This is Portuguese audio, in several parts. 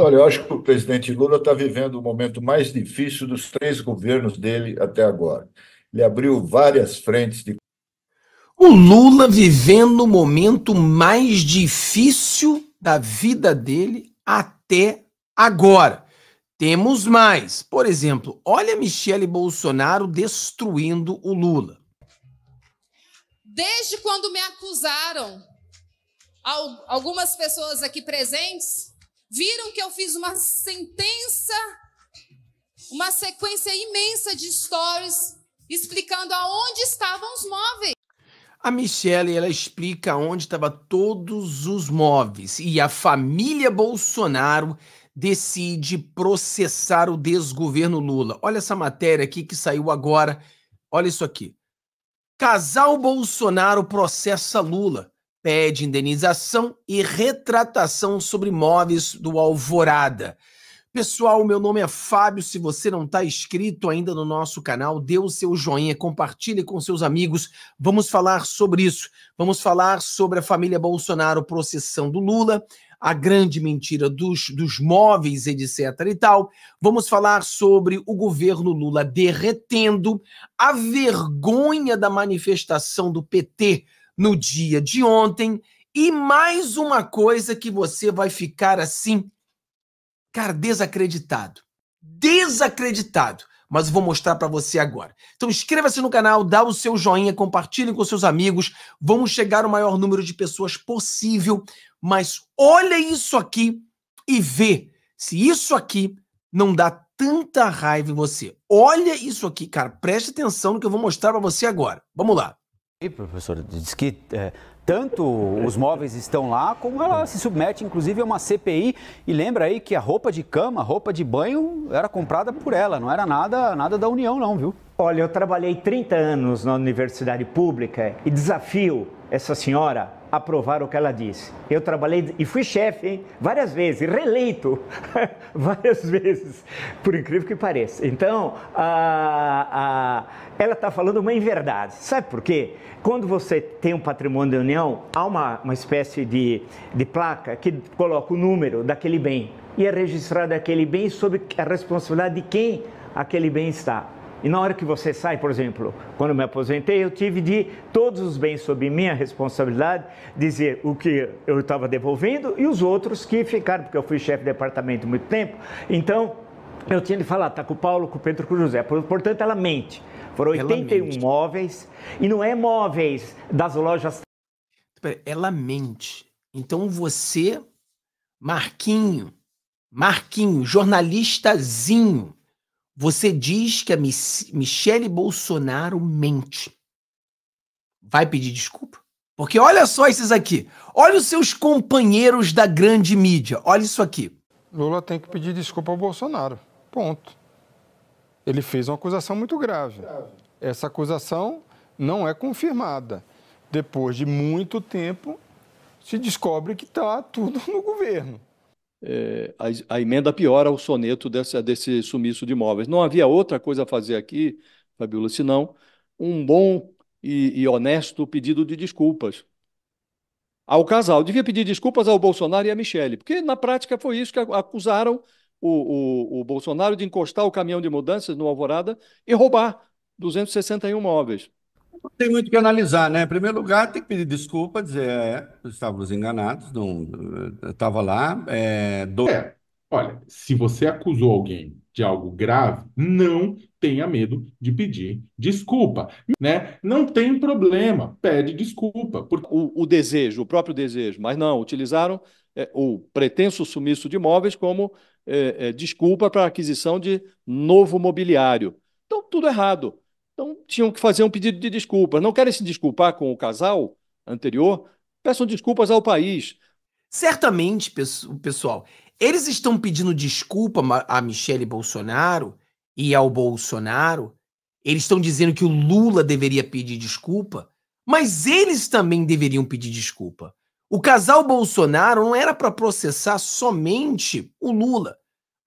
Olha, eu acho que o presidente Lula está vivendo o momento mais difícil dos três governos dele até agora. Ele abriu várias frentes de. O Lula vivendo o momento mais difícil da vida dele até agora. Temos mais. Por exemplo, olha Michele Bolsonaro destruindo o Lula. Desde quando me acusaram, algumas pessoas aqui presentes viram que eu fiz uma sentença, uma sequência imensa de stories explicando aonde estavam os móveis. A Michelle ela explica onde estavam todos os móveis e a família Bolsonaro decide processar o desgoverno Lula. Olha essa matéria aqui que saiu agora. Olha isso aqui. Casal Bolsonaro processa Lula pede indenização e retratação sobre imóveis do Alvorada. Pessoal, meu nome é Fábio. Se você não está inscrito ainda no nosso canal, dê o seu joinha, compartilhe com seus amigos. Vamos falar sobre isso. Vamos falar sobre a família Bolsonaro, processão do Lula, a grande mentira dos, dos móveis, etc. e tal. Vamos falar sobre o governo Lula derretendo, a vergonha da manifestação do PT no dia de ontem. E mais uma coisa que você vai ficar assim, cara, desacreditado. Desacreditado. Mas eu vou mostrar para você agora. Então inscreva-se no canal, dá o seu joinha, compartilhe com seus amigos. Vamos chegar ao maior número de pessoas possível. Mas olha isso aqui e vê se isso aqui não dá tanta raiva em você. Olha isso aqui, cara. Preste atenção no que eu vou mostrar para você agora. Vamos lá. E, professor, diz que é, tanto os móveis estão lá, como ela se submete, inclusive, a uma CPI. E lembra aí que a roupa de cama, roupa de banho, era comprada por ela, não era nada, nada da União, não, viu? Olha, eu trabalhei 30 anos na universidade pública e desafio essa senhora aprovar o que ela disse. Eu trabalhei e fui chefe várias vezes, reeleito várias vezes, por incrível que pareça. Então, a, a, ela está falando uma inverdade. Sabe por quê? Quando você tem um patrimônio da União, há uma, uma espécie de, de placa que coloca o número daquele bem e é registrado aquele bem sob a responsabilidade de quem aquele bem está. E na hora que você sai, por exemplo, quando me aposentei, eu tive de todos os bens sob minha responsabilidade dizer o que eu estava devolvendo e os outros que ficaram, porque eu fui chefe de departamento muito tempo. Então, eu tinha de falar, está com o Paulo, com o Pedro, com o José. Portanto, ela mente. Foram 81 mente. móveis e não é móveis das lojas. Ela mente. Então você, Marquinho, Marquinho, jornalistazinho, você diz que a Michele Bolsonaro mente. Vai pedir desculpa? Porque olha só esses aqui. Olha os seus companheiros da grande mídia. Olha isso aqui. Lula tem que pedir desculpa ao Bolsonaro. Ponto. Ele fez uma acusação muito grave. Essa acusação não é confirmada. Depois de muito tempo, se descobre que está tudo no governo é, a, a, emenda piora o soneto dessa, desse sumiço de imóveis. Não havia outra coisa a fazer aqui, Fabiola, senão um bom e, e honesto pedido de desculpas ao casal. Devia pedir desculpas ao Bolsonaro e à Michelle, porque na prática foi isso que acusaram o, o, o Bolsonaro de encostar o caminhão de mudanças no Alvorada e roubar 261 móveis. Não tem muito o que analisar, né? Em primeiro lugar, tem que pedir desculpa, dizer, é, estávamos enganados, não estava eh, lá. É, do... é, olha, se você acusou alguém de algo grave, não tenha medo de pedir desculpa, né? Não tem problema, pede desculpa. Porque... O, o desejo, o próprio desejo, mas não, utilizaram é, o pretenso sumiço de imóveis como é, é, desculpa para a aquisição de novo mobiliário. Então, tudo errado. Então, tinham que fazer um pedido de desculpas. Não querem se desculpar com o casal anterior? Peçam desculpas ao país. Certamente, pessoal, eles estão pedindo desculpa a Michele Bolsonaro e ao Bolsonaro. Eles estão dizendo que o Lula deveria pedir desculpa, mas eles também deveriam pedir desculpa. O casal Bolsonaro não era para processar somente o Lula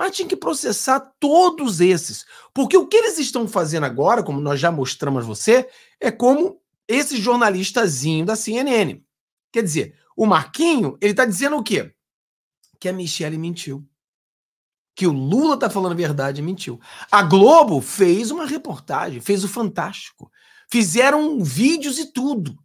mas tinha que processar todos esses. Porque o que eles estão fazendo agora, como nós já mostramos a você, é como esse jornalistazinho da CNN. Quer dizer, o Marquinho, ele está dizendo o quê? Que a Michelle mentiu. Que o Lula está falando a verdade e mentiu. A Globo fez uma reportagem, fez o Fantástico. Fizeram vídeos e tudo.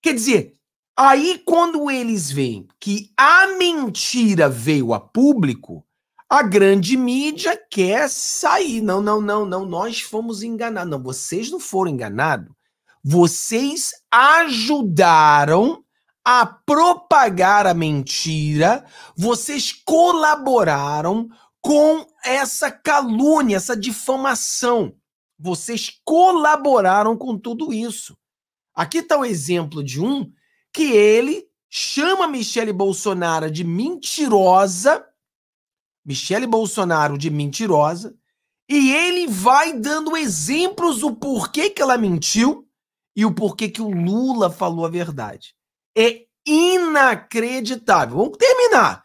Quer dizer, aí quando eles veem que a mentira veio a público, a grande mídia quer sair. Não, não, não, não. Nós fomos enganados. Não, vocês não foram enganados. Vocês ajudaram a propagar a mentira. Vocês colaboraram com essa calúnia, essa difamação. Vocês colaboraram com tudo isso. Aqui está o exemplo de um que ele chama Michele Bolsonaro de mentirosa Michele Bolsonaro de mentirosa, e ele vai dando exemplos do porquê que ela mentiu e o porquê que o Lula falou a verdade. É inacreditável. Vamos terminar.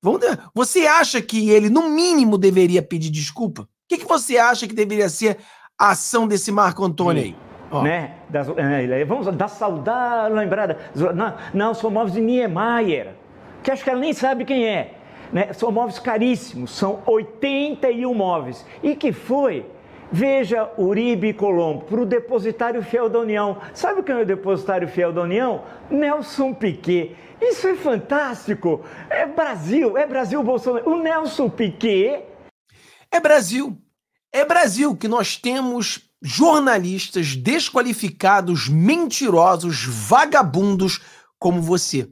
Vamos ter... Você acha que ele, no mínimo, deveria pedir desculpa? O que, que você acha que deveria ser a ação desse Marco Antônio hum. aí? Oh. Né? Das, é, é, vamos dar saudade, lembrada. Não, não, somos de Niemeyer, que acho que ela nem sabe quem é. Né? São móveis caríssimos, são 81 móveis. E que foi Veja Uribe Colombo, para o depositário fiel da União. Sabe quem é o depositário fiel da União? Nelson Piquet. Isso é fantástico. É Brasil, é Brasil Bolsonaro. O Nelson Piquet. É Brasil. É Brasil que nós temos jornalistas desqualificados, mentirosos, vagabundos como você.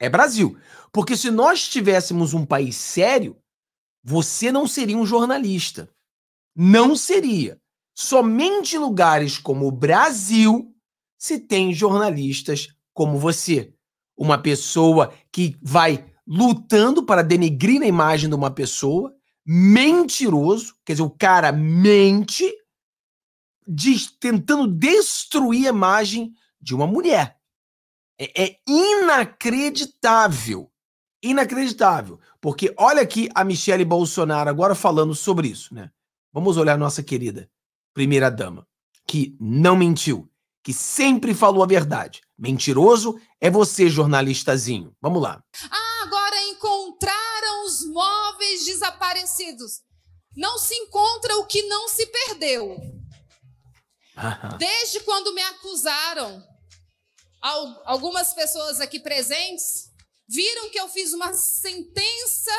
É Brasil. Porque se nós tivéssemos um país sério, você não seria um jornalista. Não seria. Somente em lugares como o Brasil se tem jornalistas como você. Uma pessoa que vai lutando para denegrir a imagem de uma pessoa, mentiroso, quer dizer, o cara mente, diz, tentando destruir a imagem de uma mulher. É, é inacreditável inacreditável. Porque olha aqui a Michelle Bolsonaro agora falando sobre isso, né? Vamos olhar nossa querida primeira dama, que não mentiu, que sempre falou a verdade. Mentiroso é você, jornalistazinho. Vamos lá. Ah, agora encontraram os móveis desaparecidos. Não se encontra o que não se perdeu. Desde quando me acusaram, algumas pessoas aqui presentes viram que eu fiz uma sentença,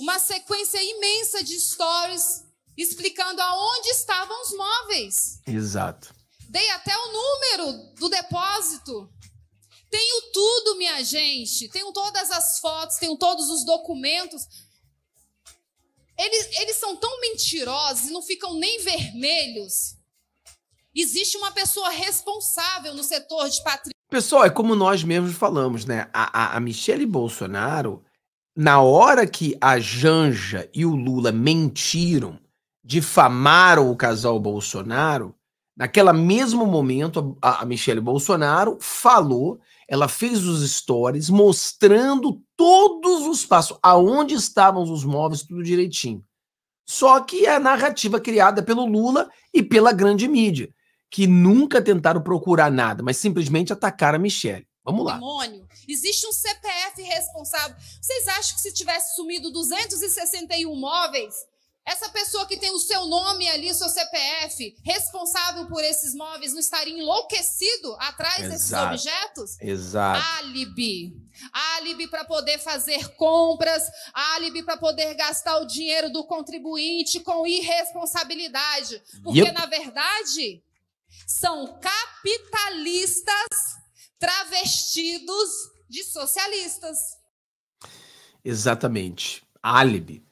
uma sequência imensa de stories explicando aonde estavam os móveis. Exato. Dei até o número do depósito. Tenho tudo, minha gente. Tenho todas as fotos, tenho todos os documentos. Eles, eles são tão mentirosos e não ficam nem vermelhos. Existe uma pessoa responsável no setor de patrimônio. Pessoal, é como nós mesmos falamos, né? A, a, a Michele Bolsonaro, na hora que a Janja e o Lula mentiram, difamaram o casal Bolsonaro, naquela mesmo momento a, a Michele Bolsonaro falou, ela fez os stories mostrando todos os passos, aonde estavam os móveis, tudo direitinho. Só que é a narrativa criada pelo Lula e pela grande mídia que nunca tentaram procurar nada, mas simplesmente atacaram a Michelle. Vamos lá. Demônio. Existe um CPF responsável. Vocês acham que se tivesse sumido 261 móveis, essa pessoa que tem o seu nome ali, seu CPF, responsável por esses móveis, não estaria enlouquecido atrás Exato. desses objetos? Exato. Álibi. Álibi para poder fazer compras, álibi para poder gastar o dinheiro do contribuinte com irresponsabilidade. Porque, yep. na verdade, são capitalistas travestidos de socialistas. Exatamente. Álibi.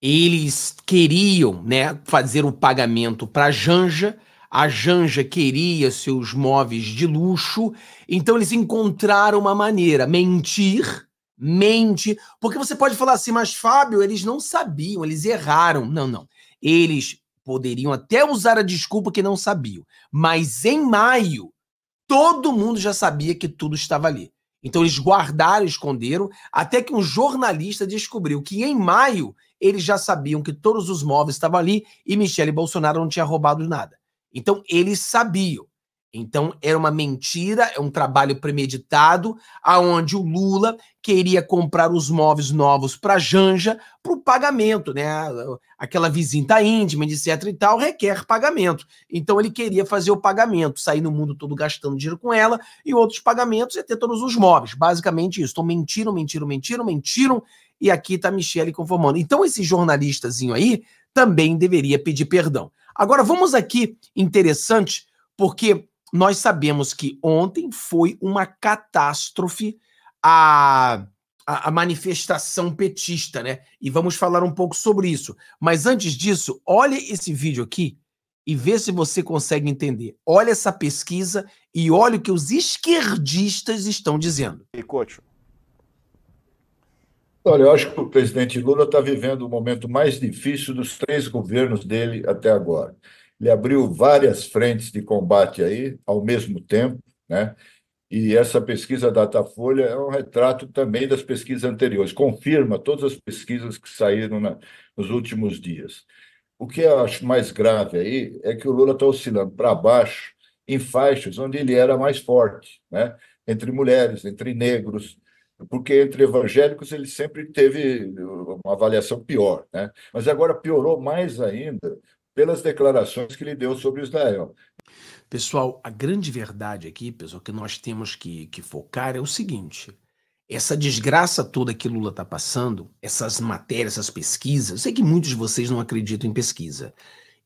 Eles queriam né, fazer o um pagamento para Janja. A Janja queria seus móveis de luxo. Então eles encontraram uma maneira: mentir, mente. Porque você pode falar assim, mas Fábio, eles não sabiam, eles erraram. Não, não. Eles poderiam até usar a desculpa que não sabiam. Mas em maio, todo mundo já sabia que tudo estava ali. Então eles guardaram, esconderam, até que um jornalista descobriu que em maio eles já sabiam que todos os móveis estavam ali e Michele Bolsonaro não tinha roubado nada. Então eles sabiam. Então era uma mentira, é um trabalho premeditado, aonde o Lula queria comprar os móveis novos para Janja para o pagamento, né? Aquela visita íntima, etc. e tal, requer pagamento. Então ele queria fazer o pagamento, sair no mundo todo gastando dinheiro com ela e outros pagamentos e ter todos os móveis. Basicamente isso. Então mentiram, mentiram, mentiram, mentiram. E aqui está Michele conformando. Então esse jornalistazinho aí também deveria pedir perdão. Agora vamos aqui interessante porque nós sabemos que ontem foi uma catástrofe a, a, a, manifestação petista, né? E vamos falar um pouco sobre isso. Mas antes disso, olhe esse vídeo aqui e vê se você consegue entender. Olha essa pesquisa e olha o que os esquerdistas estão dizendo. E coach. Olha, eu acho que o presidente Lula está vivendo o momento mais difícil dos três governos dele até agora. Ele abriu várias frentes de combate aí ao mesmo tempo, né? E essa pesquisa Datafolha é um retrato também das pesquisas anteriores, confirma todas as pesquisas que saíram na, nos últimos dias. O que eu acho mais grave aí é que o Lula está oscilando para baixo em faixas onde ele era mais forte, né? entre mulheres, entre negros, porque entre evangélicos ele sempre teve uma avaliação pior, né? mas agora piorou mais ainda pelas declarações que ele deu sobre Israel. Pessoal, a grande verdade aqui, pessoal, que nós temos que, que focar é o seguinte: essa desgraça toda que Lula está passando, essas matérias, essas pesquisas, eu sei que muitos de vocês não acreditam em pesquisa.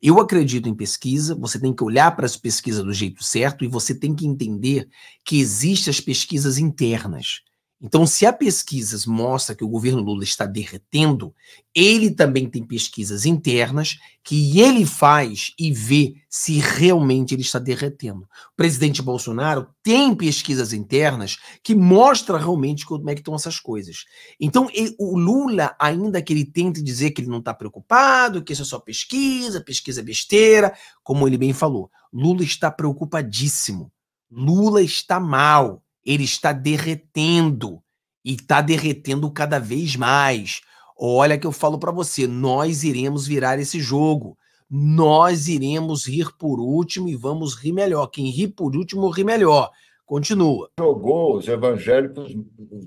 Eu acredito em pesquisa, você tem que olhar para as pesquisas do jeito certo e você tem que entender que existem as pesquisas internas. Então, se há pesquisas mostra que o governo Lula está derretendo, ele também tem pesquisas internas que ele faz e vê se realmente ele está derretendo. O presidente Bolsonaro tem pesquisas internas que mostra realmente como é que estão essas coisas. Então, o Lula, ainda que ele tente dizer que ele não está preocupado, que isso é só pesquisa, pesquisa é besteira, como ele bem falou, Lula está preocupadíssimo. Lula está mal ele está derretendo e está derretendo cada vez mais. Olha que eu falo para você, nós iremos virar esse jogo. Nós iremos rir por último e vamos rir melhor. Quem ri por último ri melhor. Continua. Jogou os evangélicos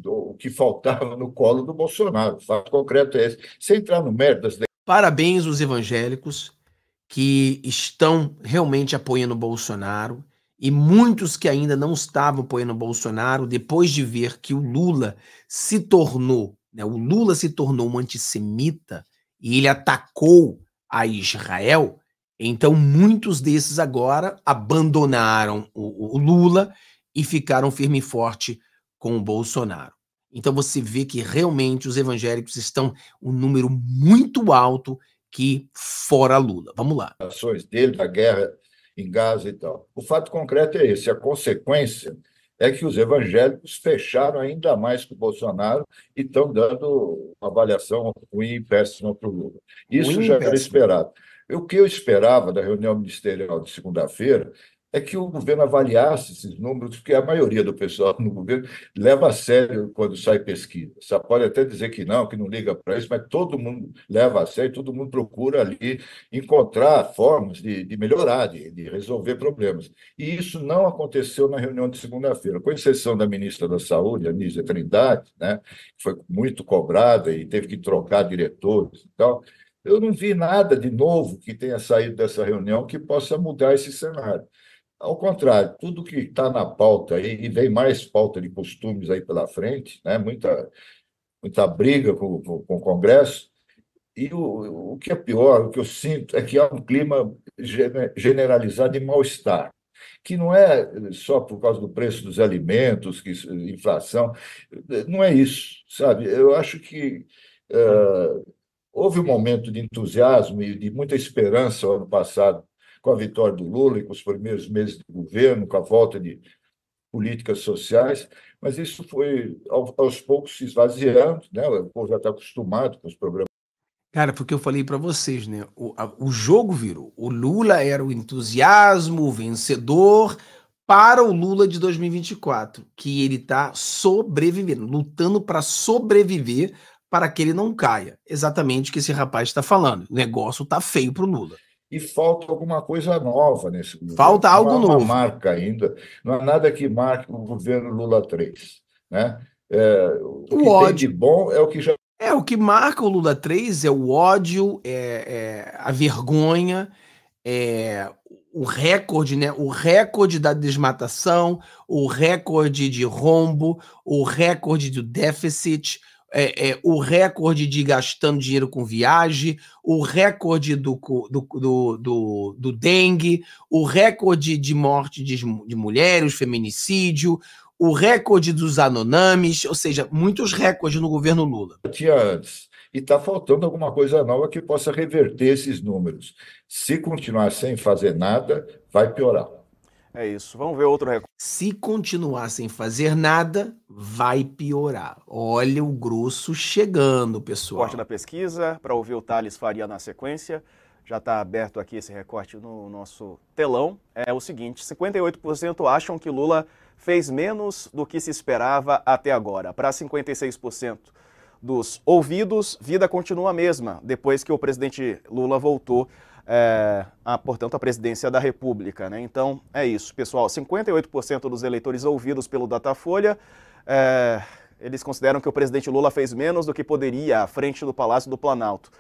o que faltava no colo do Bolsonaro. O fato concreto é esse. Sem entrar no merda. Parabéns os evangélicos que estão realmente apoiando o Bolsonaro e muitos que ainda não estavam apoiando o Bolsonaro, depois de ver que o Lula se tornou, né, o Lula se tornou um antissemita e ele atacou a Israel, então muitos desses agora abandonaram o, o Lula e ficaram firme e forte com o Bolsonaro. Então você vê que realmente os evangélicos estão um número muito alto que fora Lula. Vamos lá. Ações dele da guerra em Gaza e tal. O fato concreto é esse. A consequência é que os evangélicos fecharam ainda mais com o Bolsonaro e estão dando uma avaliação ruim e péssima para o Lula. Isso já era esperado. O que eu esperava da reunião ministerial de segunda-feira é que o governo avaliasse esses números, porque a maioria do pessoal no governo leva a sério quando sai pesquisa. Só pode até dizer que não, que não liga para isso, mas todo mundo leva a sério, todo mundo procura ali encontrar formas de, de melhorar, de, de, resolver problemas. E isso não aconteceu na reunião de segunda-feira, com exceção da ministra da Saúde, a Trindade, né, que foi muito cobrada e teve que trocar diretores e tal. Eu não vi nada de novo que tenha saído dessa reunião que possa mudar esse cenário. Ao contrário, tudo que está na pauta aí, e vem mais pauta de costumes aí pela frente, né? muita, muita briga com, com, com o Congresso, e o, o que é pior, o que eu sinto, é que há um clima generalizado de mal-estar, que não é só por causa do preço dos alimentos, que inflação, não é isso, sabe? Eu acho que uh, houve um momento de entusiasmo e de muita esperança ano passado com a vitória do Lula e com os primeiros meses do governo, com a volta de políticas sociais, mas isso foi aos poucos se esvaziando, né? O povo já está acostumado com os problemas. Cara, porque eu falei para vocês, né? O, a, o jogo virou. O Lula era o entusiasmo, o vencedor para o Lula de 2024, que ele está sobrevivendo, lutando para sobreviver para que ele não caia. Exatamente o que esse rapaz está falando. O negócio está feio para o Lula e falta alguma coisa nova nesse governo. Falta algo não há novo. marca ainda, não há nada que marque o governo Lula 3. Né? É, o, o que ódio. de bom é o que já. É, o que marca o Lula 3 é o ódio, é, é a vergonha, é o recorde, né? O recorde da desmatação, o recorde de rombo, o recorde do déficit, é, é, o recorde de gastando dinheiro com viagem, o recorde do, do, do, do, do dengue, o recorde de morte de, de mulheres, feminicídio, o recorde dos anonames, ou seja, muitos recordes no governo Lula. Tinha antes. E está faltando alguma coisa nova que possa reverter esses números. Se continuar sem fazer nada, vai piorar. É isso. Vamos ver outro recorde. Se continuar sem fazer nada, vai piorar. Olha o grosso chegando, pessoal. Recorte da pesquisa para ouvir o Thales Faria na sequência. Já está aberto aqui esse recorte no nosso telão. É o seguinte: 58% acham que Lula fez menos do que se esperava até agora. Para 56% dos ouvidos, vida continua a mesma depois que o presidente Lula voltou é, a, ah, portanto, a presidência da República. Né? Então, é isso, pessoal. 58% dos eleitores ouvidos pelo Datafolha. É, eles consideram que o presidente Lula fez menos do que poderia à frente do Palácio do Planalto.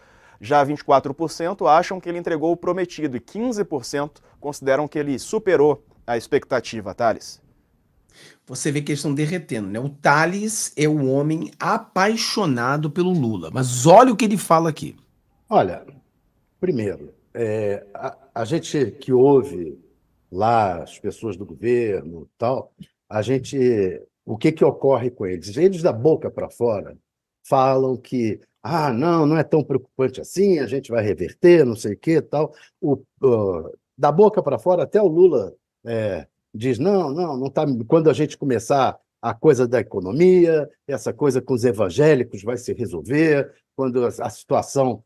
Já 24% acham que ele entregou o prometido e 15% consideram que ele superou a expectativa, Thales. Você vê que eles estão derretendo, né? O Thales é o homem apaixonado pelo Lula, mas olha o que ele fala aqui. Olha, primeiro, é, a, a, gente que ouve lá as pessoas do governo tal, a gente, o que, que ocorre com eles? Eles da boca para fora falam que ah, não, não é tão preocupante assim, a gente vai reverter, não sei o que tal. O, uh, da boca para fora, até o Lula é, diz: não, não, não tá. Quando a gente começar a coisa da economia, essa coisa com os evangélicos vai se resolver, quando a, a situação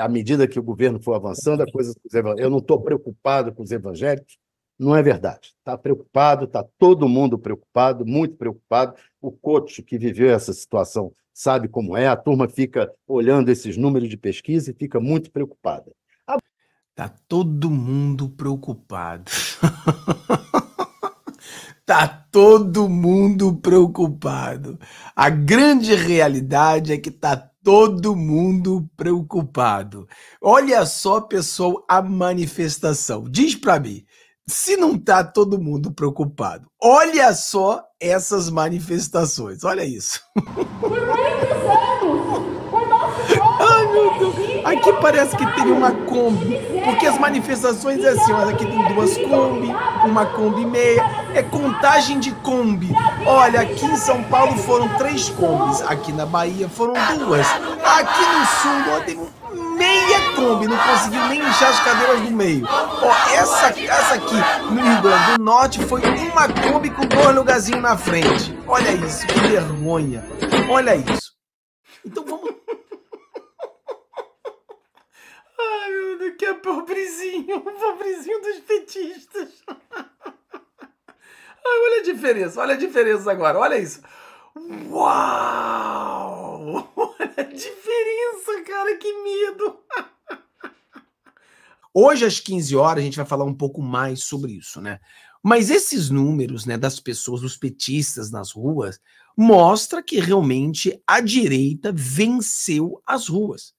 à medida que o governo for avançando, a coisa. Eu não estou preocupado com os evangélicos. Não é verdade. Está preocupado, está todo mundo preocupado, muito preocupado. O coach que viveu essa situação sabe como é. A turma fica olhando esses números de pesquisa e fica muito preocupada. Está Tá todo mundo preocupado. Tá todo mundo preocupado. A grande realidade é que tá todo mundo preocupado. Olha só, pessoal, a manifestação. Diz para mim, se não tá todo mundo preocupado, olha só essas manifestações. Olha isso. aqui parece que tem uma Kombi, porque as manifestações é assim, olha, aqui tem duas Kombi, uma Kombi e meia, é contagem de Kombi. Olha, aqui em São Paulo foram três Kombis, aqui na Bahia foram duas, aqui no Sul tem meia Kombi, não conseguiu nem inchar as cadeiras do meio. Ó, essa casa aqui no Rio Grande do Norte foi uma Kombi com dois lugarzinhos na frente. Olha isso, que vergonha. Olha isso. Então vamos Ai, meu Deus, que é pobrezinho, pobrezinho dos petistas. Ai, olha a diferença, olha a diferença agora, olha isso. Uau! Olha a diferença, cara, que medo. Hoje às 15 horas a gente vai falar um pouco mais sobre isso, né? Mas esses números, né, das pessoas, dos petistas nas ruas, mostra que realmente a direita venceu as ruas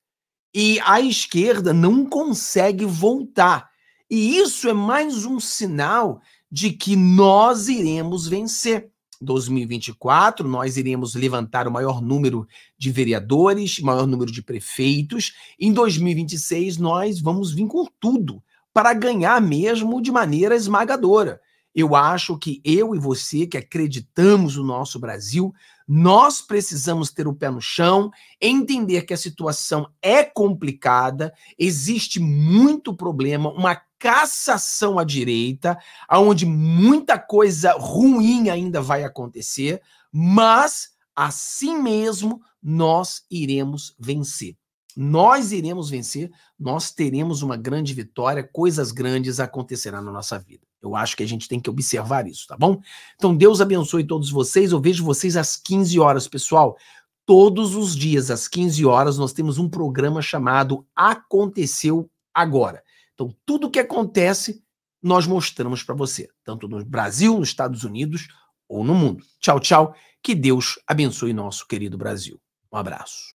e a esquerda não consegue voltar. E isso é mais um sinal de que nós iremos vencer. 2024, nós iremos levantar o maior número de vereadores, maior número de prefeitos. Em 2026, nós vamos vir com tudo para ganhar mesmo de maneira esmagadora. Eu acho que eu e você que acreditamos no nosso Brasil, nós precisamos ter o pé no chão, entender que a situação é complicada, existe muito problema, uma cassação à direita, aonde muita coisa ruim ainda vai acontecer, mas assim mesmo nós iremos vencer. Nós iremos vencer, nós teremos uma grande vitória, coisas grandes acontecerão na nossa vida. Eu acho que a gente tem que observar isso, tá bom? Então, Deus abençoe todos vocês. Eu vejo vocês às 15 horas, pessoal. Todos os dias, às 15 horas, nós temos um programa chamado Aconteceu Agora. Então, tudo que acontece, nós mostramos para você, tanto no Brasil, nos Estados Unidos ou no mundo. Tchau, tchau. Que Deus abençoe nosso querido Brasil. Um abraço.